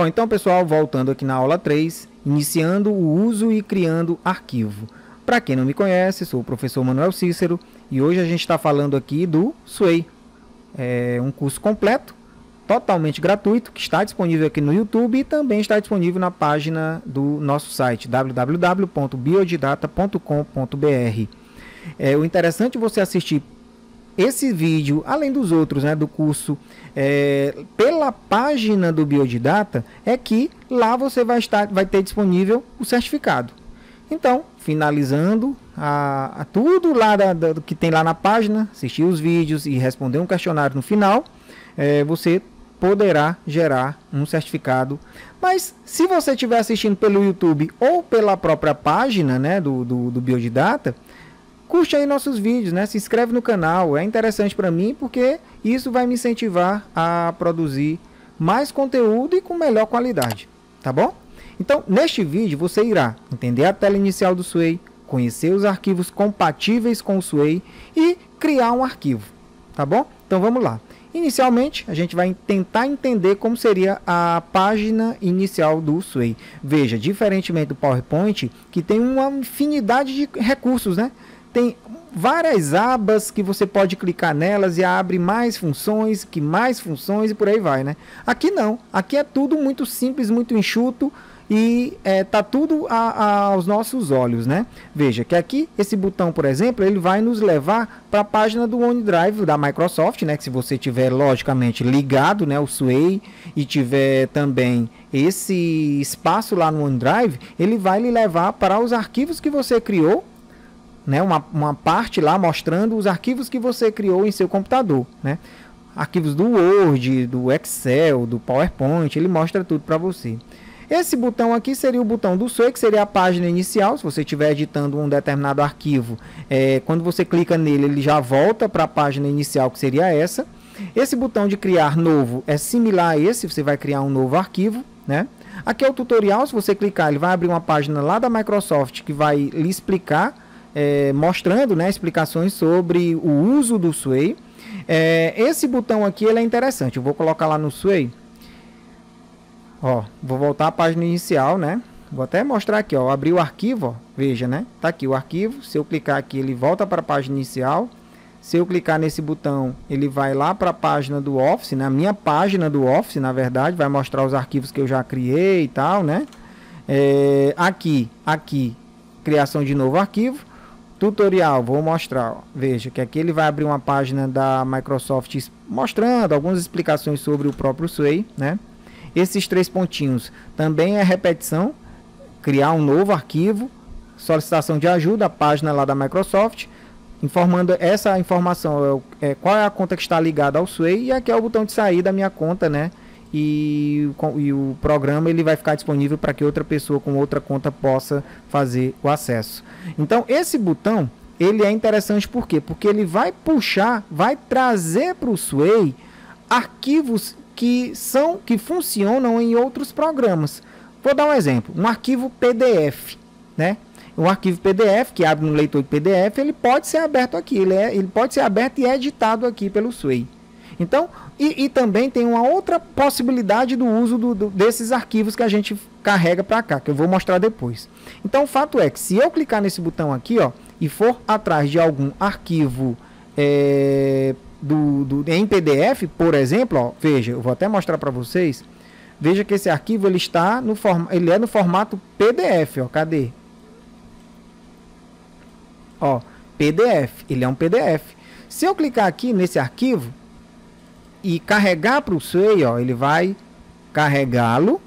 Bom, então pessoal, voltando aqui na aula 3, iniciando o uso e criando arquivo. Para quem não me conhece, sou o professor Manuel Cícero e hoje a gente está falando aqui do Sway. É um curso completo, totalmente gratuito, que está disponível aqui no YouTube e também está disponível na página do nosso site www.biodidata.com.br. É, o interessante é você assistir esse vídeo, além dos outros, né, do curso, é, pela página do Biodidata, é que lá você vai, estar, vai ter disponível o certificado. Então, finalizando a, a tudo lá da, da, que tem lá na página, assistir os vídeos e responder um questionário no final, é, você poderá gerar um certificado. Mas se você estiver assistindo pelo YouTube ou pela própria página né, do, do, do Biodidata, curte aí nossos vídeos, né? Se inscreve no canal, é interessante para mim porque isso vai me incentivar a produzir mais conteúdo e com melhor qualidade, tá bom? Então, neste vídeo você irá entender a tela inicial do Sway, conhecer os arquivos compatíveis com o Sway e criar um arquivo, tá bom? Então vamos lá. Inicialmente, a gente vai tentar entender como seria a página inicial do Sway. Veja, diferentemente do PowerPoint, que tem uma infinidade de recursos, né? tem várias abas que você pode clicar nelas e abre mais funções, que mais funções e por aí vai, né? Aqui não, aqui é tudo muito simples, muito enxuto e é, tá tudo a, a, aos nossos olhos, né? Veja que aqui esse botão, por exemplo, ele vai nos levar para a página do OneDrive da Microsoft, né? Que se você tiver logicamente ligado, né, o Sway e tiver também esse espaço lá no OneDrive, ele vai lhe levar para os arquivos que você criou né, uma, uma parte lá mostrando os arquivos que você criou em seu computador, né? Arquivos do Word, do Excel, do PowerPoint, ele mostra tudo para você. Esse botão aqui seria o botão do Sue, que seria a página inicial. Se você estiver editando um determinado arquivo, é, quando você clica nele, ele já volta para a página inicial, que seria essa. Esse botão de criar novo é similar a esse, você vai criar um novo arquivo, né? Aqui é o tutorial, se você clicar, ele vai abrir uma página lá da Microsoft que vai lhe explicar é, mostrando né, explicações sobre o uso do Sway. É, esse botão aqui ele é interessante, eu vou colocar lá no Sway. Ó, vou voltar à página inicial, né? Vou até mostrar aqui, ó, abri o arquivo, ó, veja, né? Tá aqui o arquivo, se eu clicar aqui ele volta para a página inicial. Se eu clicar nesse botão, ele vai lá para a página do Office, na né? minha página do Office, na verdade, vai mostrar os arquivos que eu já criei e tal, né? É, aqui, aqui, criação de novo arquivo tutorial, vou mostrar, ó. veja que aqui ele vai abrir uma página da Microsoft mostrando algumas explicações sobre o próprio Sway, né? Esses três pontinhos também é repetição, criar um novo arquivo, solicitação de ajuda, a página lá da Microsoft, informando essa informação, é, é, qual é a conta que está ligada ao Sway e aqui é o botão de sair da minha conta, né? e, e o programa ele vai ficar disponível para que outra pessoa com outra conta possa fazer o acesso. Então esse botão ele é interessante por quê? Porque ele vai puxar, vai trazer para o Sway arquivos que são que funcionam em outros programas. Vou dar um exemplo, um arquivo PDF, né? Um arquivo PDF que abre no leitor de PDF, ele pode ser aberto aqui, ele, é, ele pode ser aberto e editado aqui pelo Sway. Então, e, e também tem uma outra possibilidade do uso do, do, desses arquivos que a gente carrega para cá, que eu vou mostrar depois. Então, o fato é que se eu clicar nesse botão aqui, ó, e for atrás de algum arquivo é, do, do, em PDF, por exemplo, ó, veja, eu vou até mostrar para vocês. Veja que esse arquivo ele está no form, ele é no formato PDF, ó, cadê? Ó, PDF, ele é um PDF. Se eu clicar aqui nesse arquivo, e carregar para o Sei, ó, ele vai carregá-lo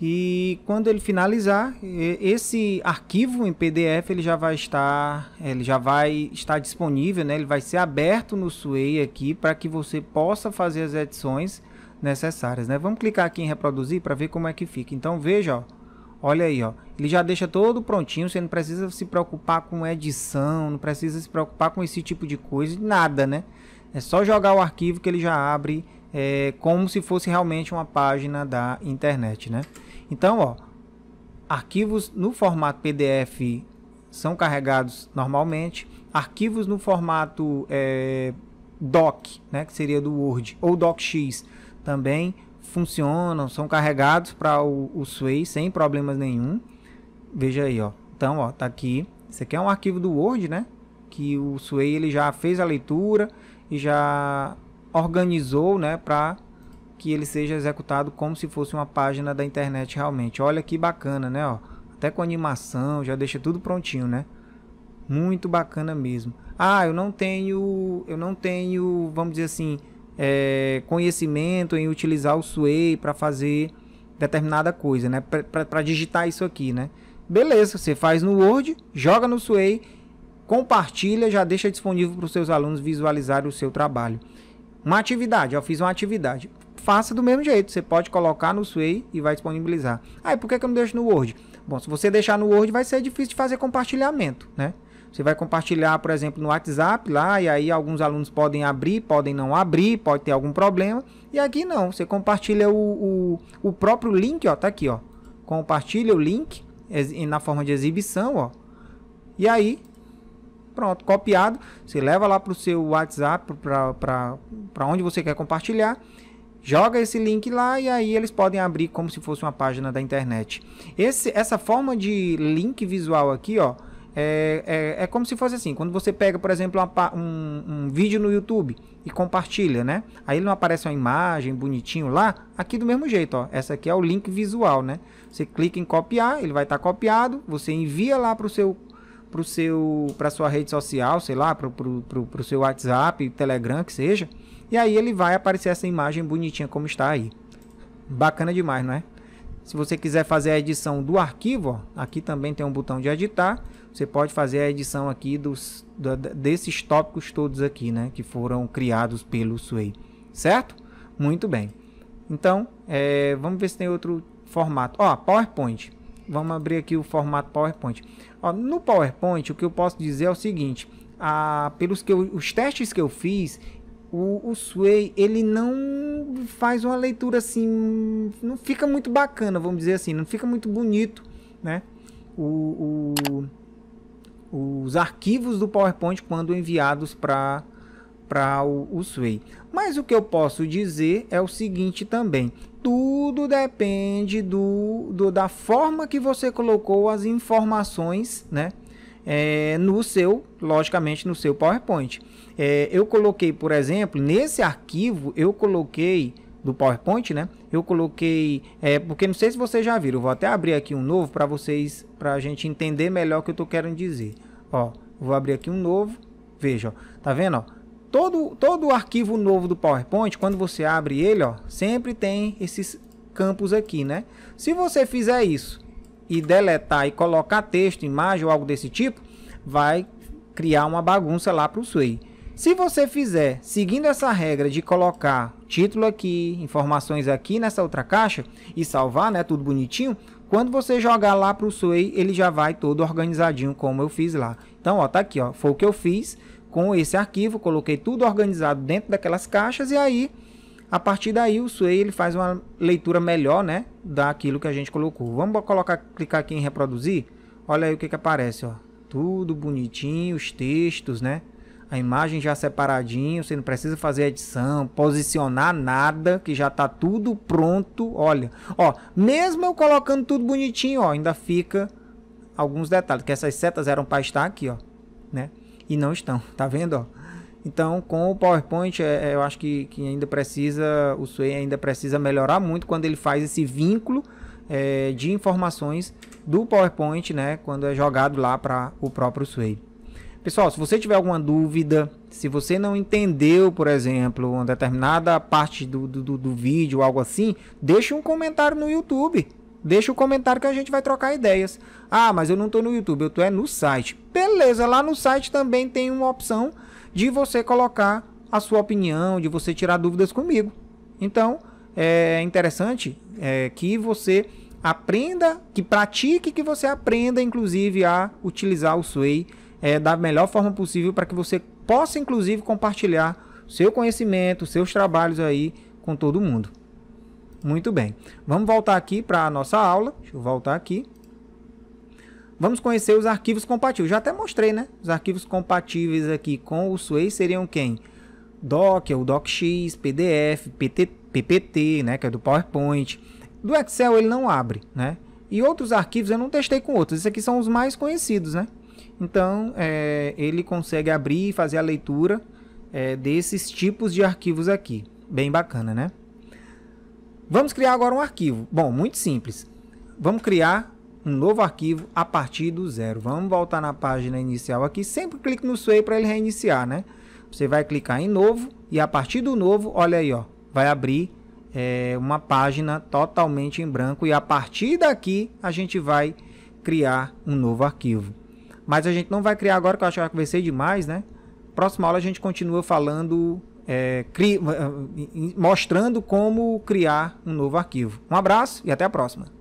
e quando ele finalizar, esse arquivo em PDF ele já vai estar, é, ele já vai estar disponível, né? Ele vai ser aberto no Sway aqui para que você possa fazer as edições necessárias, né? Vamos clicar aqui em reproduzir para ver como é que fica. Então veja, ó, olha aí, ó, ele já deixa todo prontinho. Você não precisa se preocupar com edição, não precisa se preocupar com esse tipo de coisa, nada, né? É só jogar o arquivo que ele já abre é, como se fosse realmente uma página da internet, né? Então, ó, arquivos no formato PDF são carregados normalmente. Arquivos no formato é, DOC, né, que seria do Word, ou DOCX, também funcionam, são carregados para o, o Sway sem problemas nenhum. Veja aí, ó. Então, ó, tá aqui. Isso aqui é um arquivo do Word, né? Que o Sway ele já fez a leitura, já organizou né, para que ele seja executado como se fosse uma página da internet realmente. Olha que bacana, né? Ó, até com animação, já deixa tudo prontinho, né? Muito bacana mesmo. Ah, eu não tenho, eu não tenho, vamos dizer assim, é, conhecimento em utilizar o Sway para fazer determinada coisa, né? Para digitar isso aqui, né? Beleza, você faz no Word, joga no Sway compartilha, já deixa disponível para os seus alunos visualizarem o seu trabalho. Uma atividade, eu fiz uma atividade. Faça do mesmo jeito, você pode colocar no Sway e vai disponibilizar. Aí, ah, por que, que eu não deixo no Word? Bom, se você deixar no Word, vai ser difícil de fazer compartilhamento, né? Você vai compartilhar, por exemplo, no WhatsApp lá, e aí alguns alunos podem abrir, podem não abrir, pode ter algum problema. E aqui não, você compartilha o, o, o próprio link, ó, tá aqui, ó. Compartilha o link na forma de exibição, ó. E aí Pronto, copiado, você leva lá para o seu WhatsApp, para onde você quer compartilhar, joga esse link lá e aí eles podem abrir como se fosse uma página da internet. Esse, essa forma de link visual aqui, ó, é, é, é, como se fosse assim, quando você pega, por exemplo, uma, um, um, vídeo no YouTube e compartilha, né? Aí não aparece uma imagem bonitinho lá, aqui do mesmo jeito, ó. Essa aqui é o link visual, né? Você clica em copiar, ele vai estar tá copiado, você envia lá para o seu pro seu, para sua rede social, sei lá, pro, pro, pro, pro seu WhatsApp, Telegram, que seja. E aí ele vai aparecer essa imagem bonitinha como está aí. Bacana demais, não é? Se você quiser fazer a edição do arquivo, ó, aqui também tem um botão de editar. Você pode fazer a edição aqui dos, da, desses tópicos todos aqui, né? Que foram criados pelo Sway, certo? Muito bem. Então, é, vamos ver se tem outro formato. Ó, PowerPoint. Vamos abrir aqui o formato PowerPoint. Ó, no PowerPoint, o que eu posso dizer é o seguinte: a, pelos que eu, os testes que eu fiz, o, o Sway ele não faz uma leitura assim, não fica muito bacana, vamos dizer assim, não fica muito bonito, né? O, o, os arquivos do PowerPoint quando enviados para para o, o Sway. Mas o que eu posso dizer é o seguinte também: tudo depende do, do da forma que você colocou as informações, né? É, no seu, logicamente, no seu PowerPoint. É, eu coloquei, por exemplo, nesse arquivo, eu coloquei do PowerPoint, né? Eu coloquei, é, porque não sei se vocês já viram, vou até abrir aqui um novo para vocês, para a gente entender melhor o que eu tô querendo dizer. Ó, vou abrir aqui um novo, veja, ó, tá vendo? Ó, Todo, todo o arquivo novo do PowerPoint, quando você abre ele, ó, sempre tem esses campos aqui, né? Se você fizer isso e deletar e colocar texto, imagem ou algo desse tipo, vai criar uma bagunça lá para o Sway. Se você fizer seguindo essa regra de colocar título aqui, informações aqui nessa outra caixa e salvar, né, tudo bonitinho, quando você jogar lá para o Sway, ele já vai todo organizadinho como eu fiz lá. Então, ó, tá aqui, ó, foi o que eu fiz com esse arquivo, coloquei tudo organizado dentro daquelas caixas e aí a partir daí o Sway ele faz uma leitura melhor, né, daquilo que a gente colocou. Vamos colocar, clicar aqui em reproduzir. Olha aí o que que aparece, ó. Tudo bonitinho, os textos, né? A imagem já separadinho, você não precisa fazer edição, posicionar nada, que já tá tudo pronto. Olha, ó, mesmo eu colocando tudo bonitinho, ó, ainda fica alguns detalhes, que essas setas eram para estar aqui, ó, né? e não estão, tá vendo? Ó? Então, com o PowerPoint, é, é, eu acho que, que ainda precisa, o Sway ainda precisa melhorar muito quando ele faz esse vínculo é, de informações do PowerPoint, né? Quando é jogado lá para o próprio Sway. Pessoal, se você tiver alguma dúvida, se você não entendeu, por exemplo, uma determinada parte do, do, do vídeo, algo assim, deixe um comentário no YouTube. Deixa o comentário que a gente vai trocar ideias. Ah, mas eu não tô no YouTube, eu tô é no site. Beleza, lá no site também tem uma opção de você colocar a sua opinião, de você tirar dúvidas comigo. Então, é interessante é, que você aprenda, que pratique, que você aprenda, inclusive, a utilizar o Sway é, da melhor forma possível para que você possa, inclusive, compartilhar seu conhecimento, seus trabalhos aí com todo mundo. Muito bem. Vamos voltar aqui para a nossa aula. Deixa eu voltar aqui. Vamos conhecer os arquivos compatíveis. Já até mostrei, né? Os arquivos compatíveis aqui com o Sway seriam quem? é o DocX, PDF, PT, PPT, né? Que é do PowerPoint. Do Excel ele não abre, né? E outros arquivos eu não testei com outros. Esses aqui são os mais conhecidos, né? Então, é, ele consegue abrir e fazer a leitura é, desses tipos de arquivos aqui. Bem bacana, né? Vamos criar agora um arquivo. Bom, muito simples. Vamos criar um novo arquivo a partir do zero. Vamos voltar na página inicial aqui. Sempre clique no sway para ele reiniciar, né? Você vai clicar em novo e a partir do novo, olha aí, ó, vai abrir é, uma página totalmente em branco e a partir daqui a gente vai criar um novo arquivo. Mas a gente não vai criar agora, que eu acho que eu já conversei demais, né? Próxima aula a gente continua falando é, é mostrando como criar um novo arquivo. Um abraço e até a próxima.